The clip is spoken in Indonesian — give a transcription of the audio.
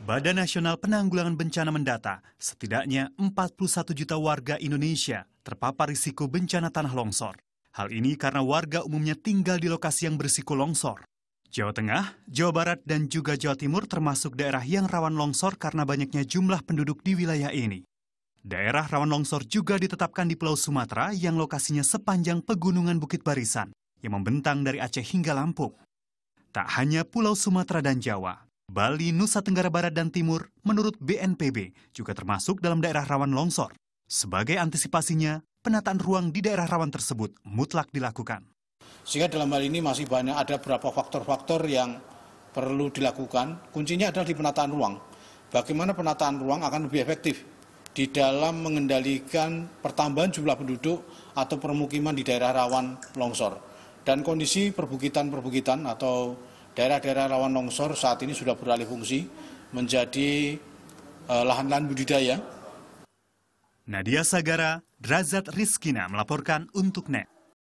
Badan Nasional Penanggulangan Bencana mendata setidaknya 41 juta warga Indonesia terpapar risiko bencana tanah longsor. Hal ini karena warga umumnya tinggal di lokasi yang berisiko longsor. Jawa Tengah, Jawa Barat, dan juga Jawa Timur termasuk daerah yang rawan longsor karena banyaknya jumlah penduduk di wilayah ini. Daerah rawan longsor juga ditetapkan di Pulau Sumatera yang lokasinya sepanjang pegunungan Bukit Barisan yang membentang dari Aceh hingga Lampung. Tak hanya Pulau Sumatera dan Jawa, Bali, Nusa Tenggara Barat, dan Timur menurut BNPB juga termasuk dalam daerah rawan longsor. Sebagai antisipasinya, penataan ruang di daerah rawan tersebut mutlak dilakukan. Sehingga dalam hal ini masih banyak ada beberapa faktor-faktor yang perlu dilakukan. Kuncinya adalah di penataan ruang. Bagaimana penataan ruang akan lebih efektif di dalam mengendalikan pertambahan jumlah penduduk atau permukiman di daerah rawan longsor. Dan kondisi perbukitan-perbukitan atau daerah-daerah rawan longsor saat ini sudah beralih fungsi menjadi eh, lahan-lahan budidaya. Nadia Sagara, Razat Rizkina melaporkan untuk NET.